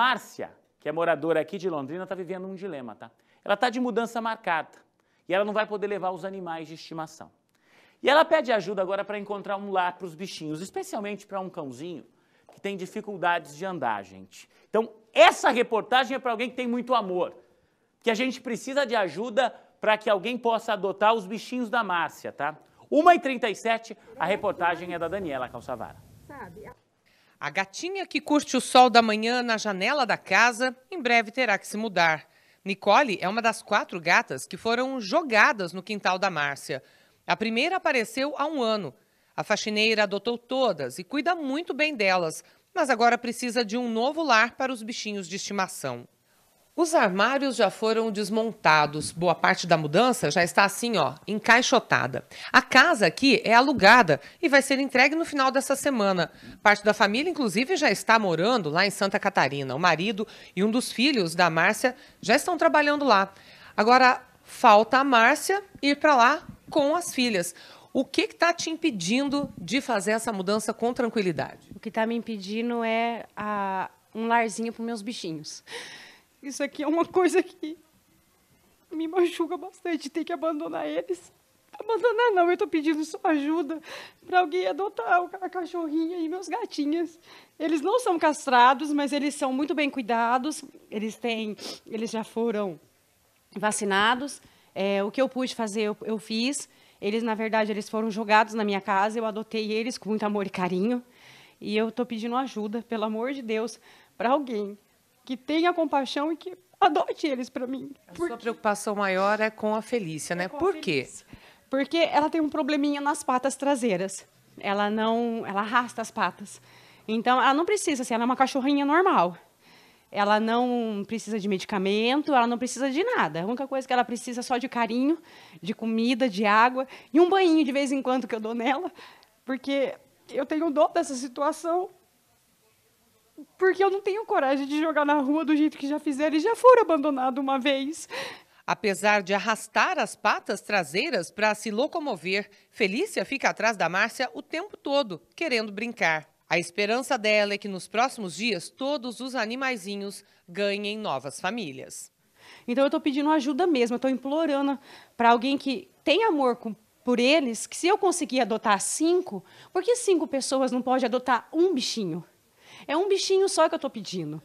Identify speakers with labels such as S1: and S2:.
S1: Márcia, que é moradora aqui de Londrina, está vivendo um dilema, tá? Ela está de mudança marcada e ela não vai poder levar os animais de estimação. E ela pede ajuda agora para encontrar um lar para os bichinhos, especialmente para um cãozinho que tem dificuldades de andar, gente. Então, essa reportagem é para alguém que tem muito amor, que a gente precisa de ajuda para que alguém possa adotar os bichinhos da Márcia, tá? 1h37, a reportagem é da Daniela Calçavara. Sabe? A gatinha que curte o sol da manhã na janela
S2: da casa em breve terá que se mudar. Nicole é uma das quatro gatas que foram jogadas no quintal da Márcia. A primeira apareceu há um ano. A faxineira adotou todas e cuida muito bem delas, mas agora precisa de um novo lar para os bichinhos de estimação. Os armários já foram desmontados, boa parte da mudança já está assim, ó, encaixotada. A casa aqui é alugada e vai ser entregue no final dessa semana. Parte da família, inclusive, já está morando lá em Santa Catarina. O marido e um dos filhos da Márcia já estão trabalhando lá. Agora, falta a Márcia ir para lá com as filhas. O que está te impedindo de
S3: fazer essa mudança com tranquilidade? O que está me impedindo é a, um larzinho para meus bichinhos. Isso aqui é uma coisa que me machuca bastante, Tem que abandonar eles. Abandonar não, eu estou pedindo sua ajuda para alguém adotar a cachorrinha e meus gatinhos. Eles não são castrados, mas eles são muito bem cuidados. Eles têm, eles já foram vacinados. É, o que eu pude fazer, eu, eu fiz. Eles, na verdade, eles foram jogados na minha casa. Eu adotei eles com muito amor e carinho. E eu estou pedindo ajuda, pelo amor de Deus, para alguém que tenha compaixão e que adote eles para mim. A Porque... sua preocupação maior é com a Felícia, né? É Por quê? Felícia. Porque ela tem um probleminha nas patas traseiras. Ela não, ela arrasta as patas. Então, ela não precisa, assim, ela é uma cachorrinha normal. Ela não precisa de medicamento, ela não precisa de nada. A única coisa que ela precisa é só de carinho, de comida, de água e um banho de vez em quando que eu dou nela, porque eu tenho dor dessa situação porque eu não tenho coragem de jogar na rua do jeito que já fizeram e já foram abandonados uma vez.
S2: Apesar de arrastar as patas traseiras para se locomover, Felícia fica atrás da Márcia o tempo todo, querendo brincar. A esperança dela é que nos próximos dias todos os animaizinhos ganhem novas famílias.
S3: Então eu estou pedindo ajuda mesmo, estou implorando para alguém que tem amor com, por eles, que se eu conseguir adotar cinco, por que
S1: cinco pessoas não pode adotar um bichinho? É um bichinho só que eu tô pedindo.